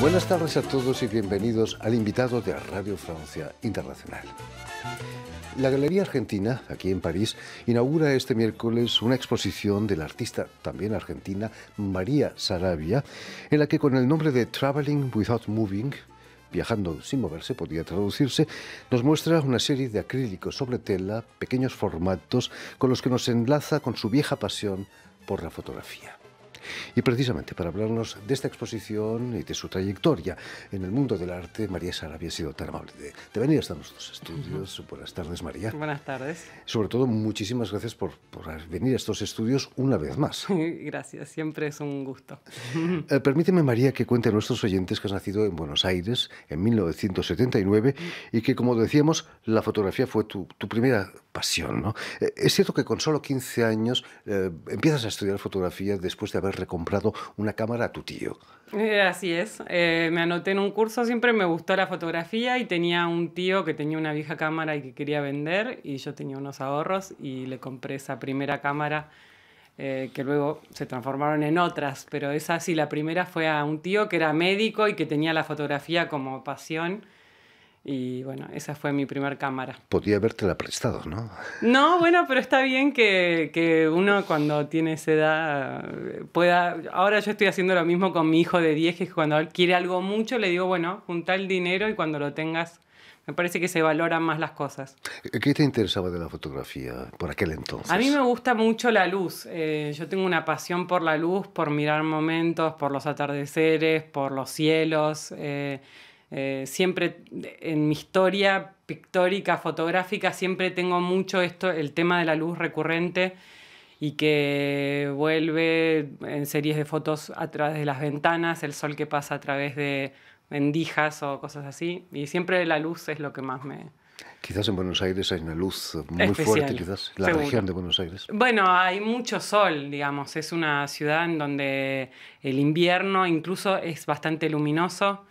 Buenas tardes a todos y bienvenidos al invitado de Radio Francia Internacional. La Galería Argentina, aquí en París, inaugura este miércoles una exposición de la artista también argentina María Sarabia, en la que con el nombre de Traveling Without Moving, viajando sin moverse, podría traducirse, nos muestra una serie de acrílicos sobre tela, pequeños formatos, con los que nos enlaza con su vieja pasión por la fotografía. Y precisamente para hablarnos de esta exposición y de su trayectoria en el mundo del arte, María Sara había sido tan amable de, venir hasta nuestros estudios. Buenas tardes, María. Buenas tardes. Sobre todo, muchísimas gracias por, por venir a estos estudios una vez más. gracias, siempre es un gusto. Eh, permíteme, María, que cuente a nuestros oyentes que has nacido en Buenos Aires en 1979 y que, como decíamos, la fotografía fue tu, tu primera pasión. ¿no? Eh, es cierto que con solo 15 años eh, empiezas a estudiar fotografía después de haber recomprado una cámara a tu tío. Eh, así es, me anoté en un curso, siempre me gustó la fotografía y tenía un tío que tenía una vieja cámara y que quería vender y yo tenía unos ahorros y le compré esa primera cámara que luego se transformaron en otras, pero esa sí, la primera fue a un tío que era médico y que tenía la fotografía como pasión y bueno, esa fue mi primera cámara. Podía la prestado, ¿no? No, bueno, pero está bien que, que, uno cuando tiene esa edad eh, pueda... Ahora yo estoy haciendo lo mismo con mi hijo de 10, que cuando quiere algo mucho le digo, bueno, junta el dinero y cuando lo tengas... Me parece que se valoran más las cosas. Eh, ¿Qué te interesaba de la fotografía por aquel entonces? A mí me gusta mucho la luz. Eh, yo tengo una pasión por la luz, por mirar momentos, por los atardeceres, por los cielos. Eh, siempre en mi historia pictórica, fotográfica, siempre tengo mucho esto, el tema de la luz recurrente y que vuelve en series de fotos a través de las ventanas, el sol que pasa a través de vendijas o cosas así. Y siempre la luz es lo que más me, Quizás en Buenos Aires hay una luz muy fuerte, quizás la región de Buenos Aires. Bueno, hay mucho sol, digamos, es una ciudad en donde el invierno incluso es bastante luminoso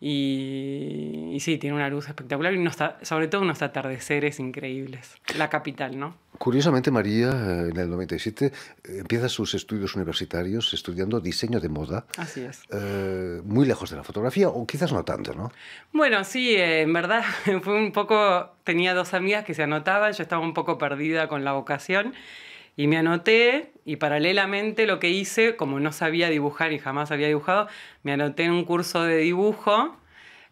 y, sí, tiene una luz espectacular y sobre todo unos atardeceres increíbles. La capital, ¿no? Curiosamente, María, eh, en el 97, empieza sus estudios universitarios estudiando diseño de moda. Así es. Eh, muy lejos de la fotografía, o quizás no tanto, ¿no? Bueno, sí, eh, en verdad fue un poco... Tenía dos amigas que se anotaban, yo estaba un poco perdida con la vocación. Y me anoté y paralelamente lo que hice, como no sabía dibujar y jamás había dibujado, me anoté en un curso de dibujo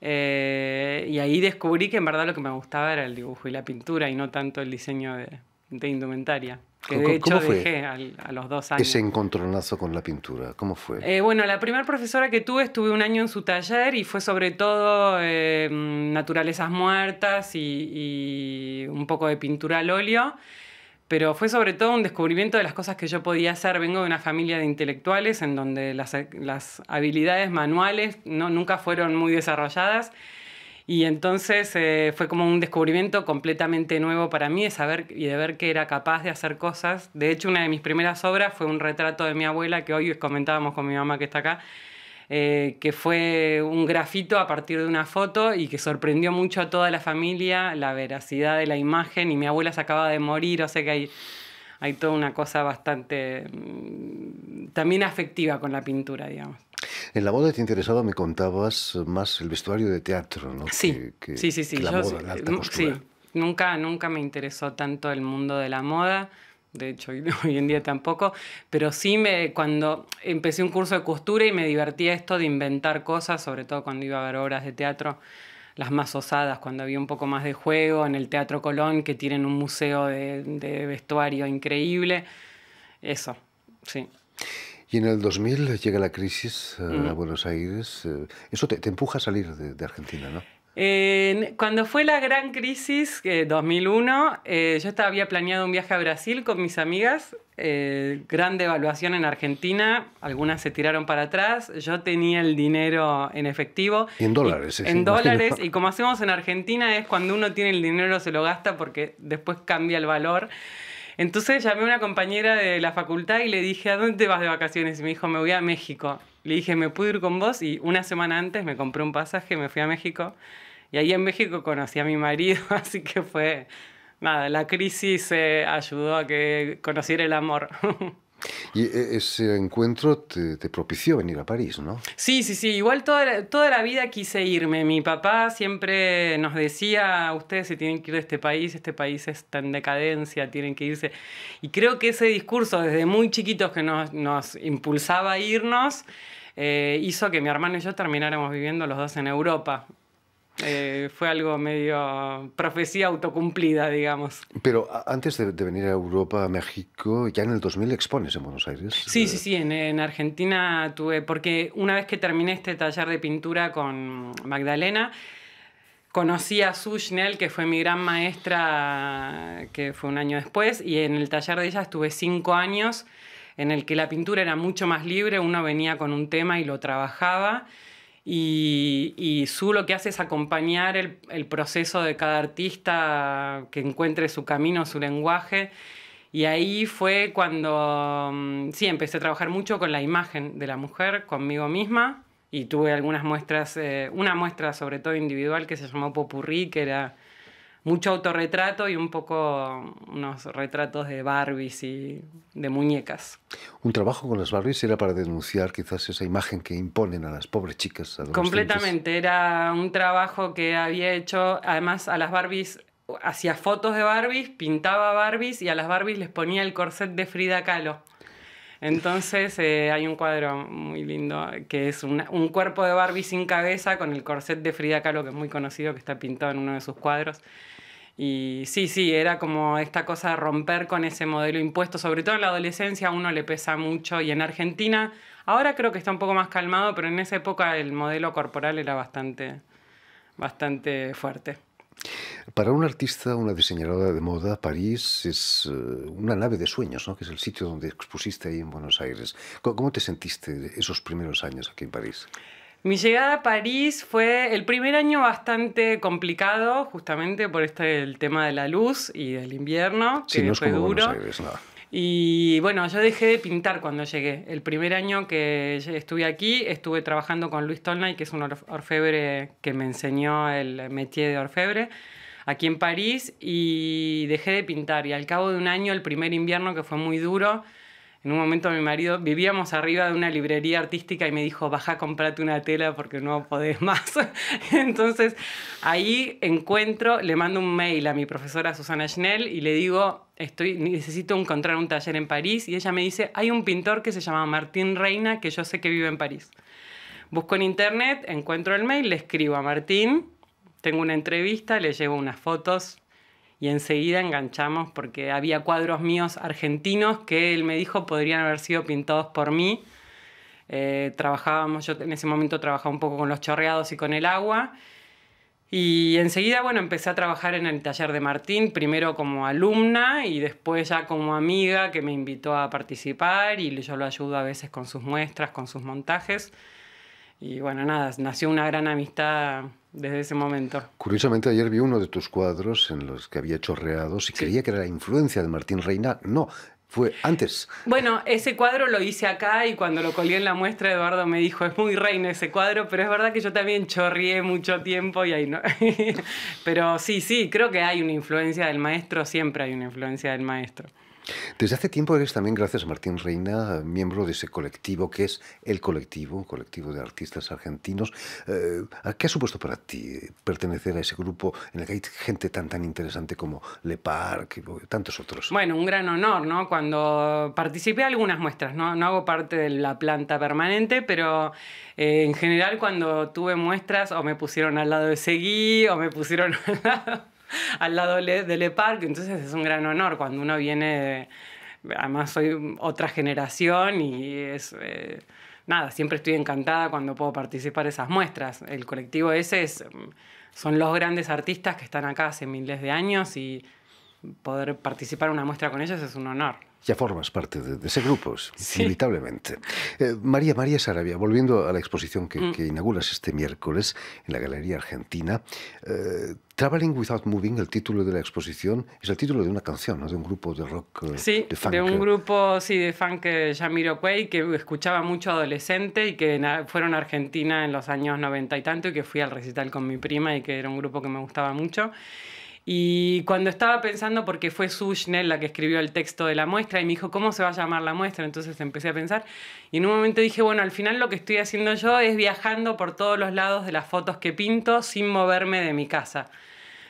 eh, y ahí descubrí que en verdad lo que me gustaba era el dibujo y la pintura y no tanto el diseño de, indumentaria. Que de hecho dejé a los dos años. Ese encontronazo con la pintura, ¿cómo fue? Eh, bueno, la primera profesora que tuve estuve un año en su taller y fue sobre todo eh, mm, naturalezas muertas y, un poco de pintura al óleo pero fue sobre todo un descubrimiento de las cosas que yo podía hacer. Vengo de una familia de intelectuales en donde las, habilidades manuales no, nunca fueron muy desarrolladas y entonces eh, fue como un descubrimiento completamente nuevo para mí de saber y de ver que era capaz de hacer cosas. De hecho, una de mis primeras obras fue un retrato de mi abuela que hoy comentábamos con mi mamá que está acá eh, que fue un grafito a partir de una foto y que sorprendió mucho a toda la familia la veracidad de la imagen y mi abuela se acaba de morir, o sea que hay, hay toda una cosa bastante mm, también afectiva con la pintura, digamos. En la boda te interesaba, me contabas, más el vestuario de teatro, ¿no? Sí, sí, sí, sí. la moda, la alta Sí, nunca, nunca me interesó tanto el mundo de la moda de hecho, hoy en día tampoco, pero sí me, cuando empecé un curso de costura y me divertía esto de inventar cosas, sobre todo cuando iba a ver obras de teatro, las más osadas, cuando había un poco más de juego en el Teatro Colón, que tienen un museo de, vestuario increíble. Eso, sí. Y en el 2000 llega la crisis eh, a Buenos Aires. Eh, eso te, empuja a salir de Argentina, ¿no? cuando fue la gran crisis, 2001, eh, eh, yo estaba, había planeado un viaje a Brasil con mis amigas, eh, gran devaluación en Argentina, algunas se tiraron para atrás, yo tenía el dinero en efectivo. en dólares. Y, en dólares, y como hacemos en Argentina es cuando uno tiene el dinero se lo gasta porque después cambia el valor. Entonces llamé a una compañera de la facultad y le dije, ¿a dónde vas de vacaciones? Y me dijo, me voy a México. Le dije, ¿me puedo ir con vos? Y una semana antes me compré un pasaje, me fui a México. Y ahí en México conocí a mi marido, así que fue, nada, la crisis eh, ayudó a que conociera el amor. Y eh, ese encuentro te, propició venir a París, ¿no? Sí, sí, sí. Igual toda, toda la vida quise irme. Mi papá siempre nos decía, ustedes se tienen que ir de este país, este país está en decadencia, tienen que irse. Y creo que ese discurso desde muy chiquitos que nos, nos impulsaba a irnos, eh, hizo que mi hermano y yo termináramos viviendo los dos en Europa. Eh, fue algo medio profecía autocumplida, digamos. Pero antes de, venir a Europa, a México, ya en el 2000 expones en Buenos Aires. Sí, eh. sí, sí, en, Argentina tuve, porque una vez que terminé este taller de pintura con Magdalena, conocí a Schnell... que fue mi gran maestra, que fue un año después, y en el taller de ella estuve cinco años en el que la pintura era mucho más libre, uno venía con un tema y lo trabajaba y, Su lo que hace es acompañar el, proceso de cada artista que encuentre su camino, su lenguaje. Y ahí fue cuando, mm, sí, empecé a trabajar mucho con la imagen de la mujer, conmigo misma. Y tuve algunas muestras, eh, una muestra sobre todo individual que se llamó Popurrí, que era mucho autorretrato y un poco mm, unos retratos de Barbies y de muñecas. Un trabajo con las Barbies era para denunciar quizás esa imagen que imponen a las pobres chicas. Completamente, era un trabajo que había hecho, además a las Barbies hacía fotos de Barbies, pintaba Barbies y a las Barbies les ponía el corset de Frida Kahlo. Entonces eh, hay un cuadro muy lindo que es un cuerpo de Barbie sin cabeza con el corset de Frida Kahlo, que es muy conocido, que está pintado en uno de sus cuadros. Y sí, sí, era como esta cosa de romper con ese modelo impuesto, sobre todo en la adolescencia uno le pesa mucho y en Argentina ahora creo que está un poco más calmado, pero en esa época el modelo corporal era bastante, bastante fuerte. Para un artista, una diseñadora de moda, París es eh, una nave de sueños, ¿no? que es el sitio donde expusiste ahí en Buenos Aires. ¿Cómo te sentiste esos primeros años aquí en París? Mi llegada a París fue el primer año bastante complicado, justamente por este, el tema de la luz y del invierno, que fue duro. Y bueno, yo dejé de pintar cuando llegué. El primer año que estuve aquí, estuve trabajando con Luis Tolnay, que es un orfebre que me enseñó el métier de orfebre aquí en París, y dejé de pintar. Y al cabo de un año, el primer invierno que fue muy duro, en un momento mi marido, vivíamos arriba de una librería artística y me dijo, baja, comprate una tela porque no podés más. Entonces ahí encuentro, le mando un mail a mi profesora Susana Schnell y le digo, estoy, necesito encontrar un taller en París y ella me dice, hay un pintor que se llama Martín Reina que yo sé que vive en París. Busco en internet, encuentro el mail, le escribo a Martín, tengo una entrevista, le llevo unas fotos, y enseguida enganchamos porque había cuadros míos argentinos que él me dijo podrían haber sido pintados por mí. Eh, trabajábamos, yo en ese momento trabajaba un poco con los chorreados y con el agua. Y enseguida, bueno, empecé a trabajar en el taller de Martín, primero como alumna y después ya como amiga que me invitó a participar y yo lo ayudo a veces con sus muestras, con sus montajes. Y bueno, nada, nació una gran amistad desde ese momento. Curiosamente, ayer vi uno de tus cuadros en los que había chorreado y quería creía que era la influencia de Martín Reina. No, fue antes. Bueno, ese cuadro lo hice acá y cuando lo colgué en la muestra, Eduardo me dijo, es muy reina ese cuadro, pero es verdad que yo también chorrié mucho tiempo y ahí no. pero sí, sí, creo que hay una influencia del maestro, siempre hay una influencia del maestro. Desde hace tiempo eres también, gracias a Martín Reina, miembro de ese colectivo que es El Colectivo, colectivo de artistas argentinos. Eh, ¿Qué ha supuesto para ti pertenecer a ese grupo en el que hay gente tan, tan interesante como Le Parc y tantos otros? Bueno, un gran honor, ¿no? Cuando participé en algunas muestras, ¿no? no hago parte de la planta permanente, pero eh, en general cuando tuve muestras o me pusieron al lado de Seguí o me pusieron al lado al lado de, parque, entonces es un gran honor cuando uno viene, además soy otra generación y es... Eh, nada, siempre estoy encantada cuando puedo participar de esas muestras. El colectivo ese mm, son los grandes artistas que están acá hace miles de años y poder participar en una muestra con ellos es un honor ya formas parte de, ese grupo, inevitablemente. Eh, María, María Sarabia, volviendo a la exposición que, mm. inauguras este miércoles en la Galería Argentina, eh, Traveling Without Moving, el título de la exposición, es el título de una canción, ¿no? de un grupo de rock, eh, de funk. Sí, de un grupo, sí, de funk Quay, que escuchaba mucho adolescente y que fueron a Argentina en los años noventa y tanto y que fui al recital con mi prima y que era un grupo que me gustaba mucho. Y cuando estaba pensando, porque fue Sushnell la que escribió el texto de la muestra, y me dijo, ¿cómo se va a llamar la muestra? Entonces empecé a pensar. Y en un momento dije, bueno, al final lo que estoy haciendo yo es viajando por todos los lados de las fotos que pinto sin moverme de mi casa.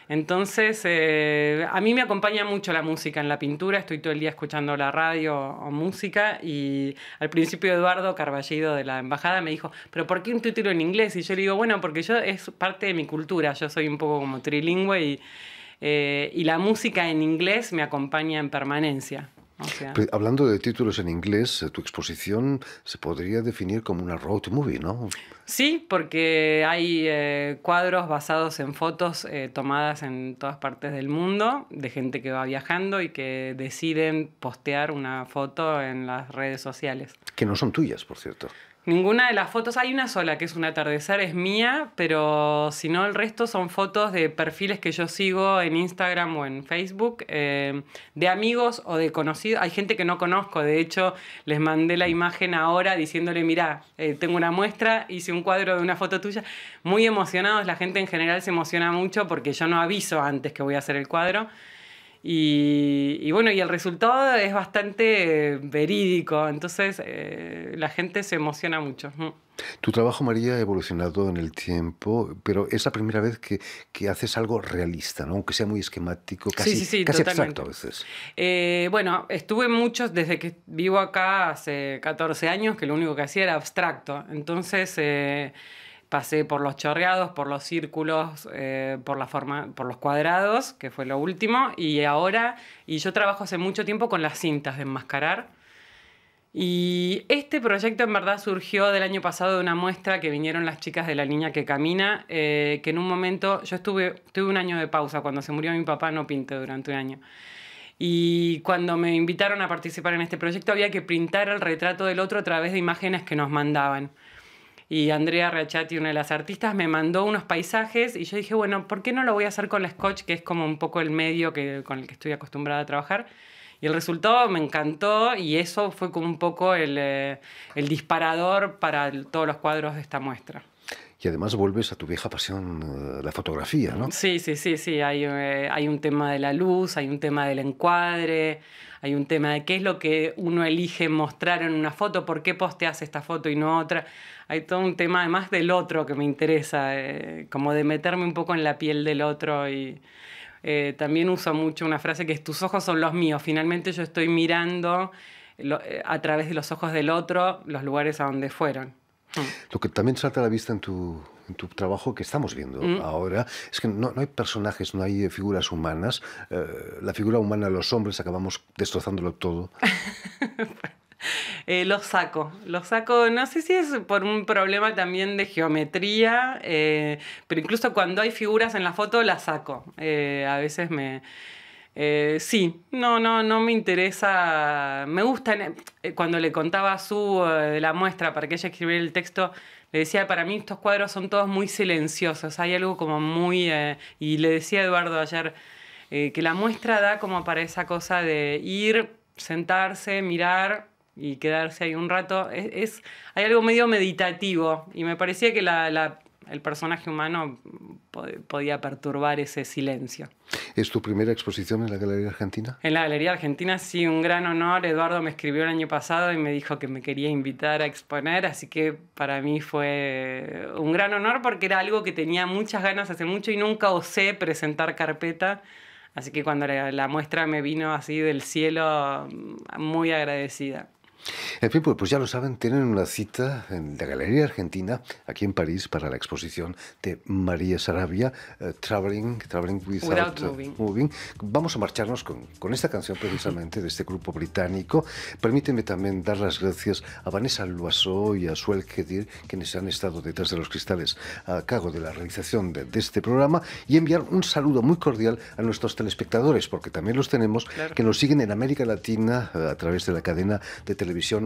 Entonces, eh, a mí me acompaña mucho la música en la pintura, estoy todo el día escuchando la radio o música y al principio Eduardo Carballido de la embajada me dijo, pero ¿por qué un título en inglés? Y yo le digo, bueno, porque yo es parte de mi cultura, yo soy un poco como trilingüe y eh, y la música en inglés me acompaña en permanencia. Hablando de títulos en inglés, eh, tu exposición se podría definir como una road movie, ¿no? Sí, porque hay eh, cuadros basados en fotos tomadas en todas partes del mundo de gente que va viajando y que deciden postear una foto en las redes sociales. Que no son tuyas, por cierto. Ninguna de las fotos, hay una sola que es un atardecer, es mía, pero si no, el resto son fotos de perfiles que yo sigo en Instagram o en Facebook, eh, de amigos o de conocidos. Hay gente que no conozco, de hecho, les mandé la imagen ahora diciéndole, mira, eh, tengo una muestra, hice un cuadro de una foto tuya. Muy emocionados, la gente en general se emociona mucho porque yo no aviso antes que voy a hacer el cuadro. Y, bueno, y el resultado es bastante verídico, entonces eh, la gente se emociona mucho. Mm. Tu trabajo, María, ha evolucionado en el tiempo, pero es la primera vez que, haces algo realista, ¿no? aunque sea muy esquemático, casi, casi abstracto a veces. Eh, bueno, estuve muchos, desde que vivo acá hace 14 años, que lo único que hacía era abstracto. Entonces... Eh, pasé por los chorreados, por los círculos, eh, por, la forma, por los cuadrados, que fue lo último, y ahora, y yo trabajo hace mucho tiempo con las cintas de enmascarar. Y este proyecto en verdad surgió del año pasado de una muestra que vinieron las chicas de La Niña que Camina, eh, que en un momento, yo estuve, tuve un año de pausa, cuando se murió mi papá no pinté durante un año. Y cuando me invitaron a participar en este proyecto había que pintar el retrato del otro a través de imágenes que nos mandaban y Andrea Rachati, una de las artistas, me mandó unos paisajes y yo dije, bueno, ¿por qué no lo voy a hacer con la Scotch, que es como un poco el medio que, con el que estoy acostumbrada a trabajar? Y el resultado me encantó y eso fue como un poco el, eh, el disparador para todos los cuadros de esta muestra. Y además vuelves a tu vieja pasión, eh, la fotografía, ¿no? Sí, sí, sí, sí. Hay, eh, hay un tema de la luz, hay un tema del encuadre, hay un tema de qué es lo que uno elige mostrar en una foto, por qué posteas esta foto y no otra. Hay todo un tema además del otro que me interesa, eh, como de meterme un poco en la piel del otro y eh, también uso mucho una frase que es tus ojos son los míos. Finalmente yo estoy mirando eh, a través de los ojos del otro los lugares a donde fueron. Lo que también salta a la vista en tu tu trabajo que estamos viendo mm. ahora. Es que no, no, hay personajes, no hay eh, figuras humanas. Eh, la figura humana, los hombres, acabamos destrozándolo todo. eh, los saco, los saco, no sé si es por un problema también de geometría, eh, pero incluso cuando hay figuras en la foto las saco. a veces me, sí, no, no, no me interesa. Me gusta. cuando le contaba a Su de la muestra para que ella escribiera el texto, le decía, para mí estos cuadros son todos muy silenciosos, hay algo como muy... Eh", y le decía a Eduardo ayer eh, que la muestra da como para esa cosa de ir, sentarse, mirar y quedarse ahí un rato. hay algo medio meditativo y me parecía que la el personaje humano podía perturbar ese silencio. ¿Es tu primera exposición en la Galería Argentina? En la Galería Argentina sí, un gran honor. Eduardo me escribió el año pasado y me dijo que me quería invitar a exponer, así que para mí fue un gran honor porque era algo que tenía muchas ganas hace mucho y nunca osé presentar carpeta. Así que cuando la muestra me vino así del cielo, mm, muy agradecida. En fin, pues, pues, ya lo saben, tienen una cita en la Galería Argentina, aquí en París, para la exposición de María Sarabia, eh, Traveling, Traveling Without, moving. Vamos a marcharnos con, esta canción precisamente de este grupo británico. Permíteme también dar las gracias a Vanessa Loiseau y a Suel Kedir, quienes han estado detrás de los cristales a cargo de la realización de, este programa, y enviar un saludo muy cordial a nuestros telespectadores, porque también los tenemos, que nos siguen en América Latina eh, a través de la cadena de televisión